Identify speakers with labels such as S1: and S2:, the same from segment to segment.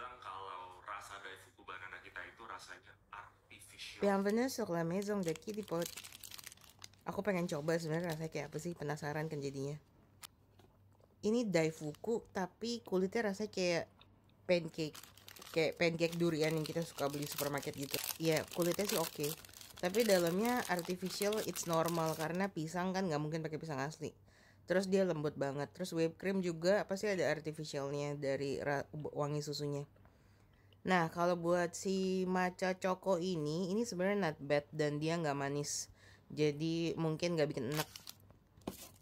S1: bilang kalau rasa dari daifuku banana kita itu rasanya artificial. Bienvenue sur la maison de Kitty Pot. Aku pengen coba sebenarnya rasa kayak apa sih penasaran kan jadinya. Ini daifuku tapi kulitnya rasa kayak pancake kayak pancake durian yang kita suka beli supermarket gitu. Iya kulitnya sih oke. Okay. Tapi dalamnya artificial, it's normal karena pisang kan nggak mungkin pakai pisang asli terus dia lembut banget terus whipped cream juga apa sih ada artificialnya dari wangi susunya Nah, kalau buat si maca coko ini, ini sebenarnya not bad dan dia nggak manis. Jadi mungkin nggak bikin enak.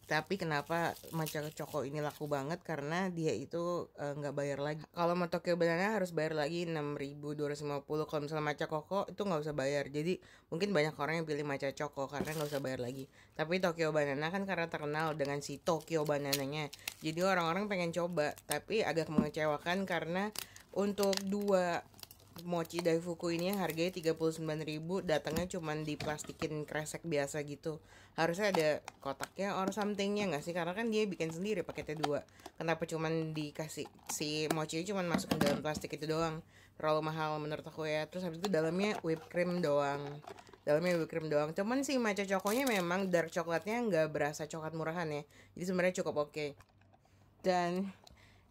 S1: Tapi kenapa maca coko ini laku banget? Karena dia itu e, nggak uh, bayar lagi. Kalau mau Tokyo Banana harus bayar lagi 6.250. Kalau misalnya maca coko itu nggak usah bayar. Jadi mungkin banyak orang yang pilih maca coko karena nggak usah bayar lagi. Tapi Tokyo Banana kan karena terkenal dengan si Tokyo Banananya. Jadi orang-orang pengen coba. Tapi agak mengecewakan karena untuk dua mochi daifuku ini harganya 39.000 datangnya cuma di plastikin kresek biasa gitu harusnya ada kotaknya or somethingnya gak sih karena kan dia bikin sendiri paketnya dua kenapa cuma dikasih si mochi cuman masuk ke dalam plastik itu doang terlalu mahal menurut aku ya terus habis itu dalamnya whipped cream doang dalamnya whipped cream doang cuman si maca cokonya memang dark coklatnya nggak berasa coklat murahan ya jadi sebenarnya cukup oke okay. dan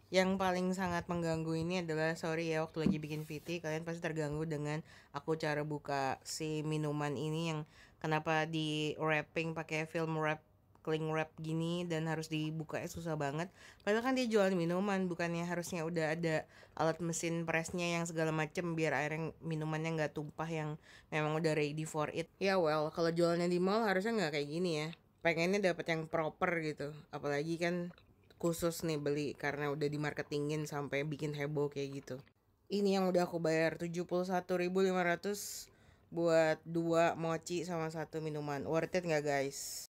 S1: yang paling sangat mengganggu ini adalah sorry ya waktu lagi bikin VT kalian pasti terganggu dengan aku cara buka si minuman ini yang kenapa di wrapping pakai film wrap cling wrap gini dan harus dibuka ya, susah banget padahal kan dia jual minuman bukannya harusnya udah ada alat mesin presnya yang segala macem biar air yang minumannya nggak tumpah yang memang udah ready for it ya yeah, well kalau jualnya di mall harusnya nggak kayak gini ya pengennya dapat yang proper gitu apalagi kan khusus nih beli karena udah di marketingin sampai bikin heboh kayak gitu. Ini yang udah aku bayar 71.500 buat dua mochi sama satu minuman. Worth it nggak guys?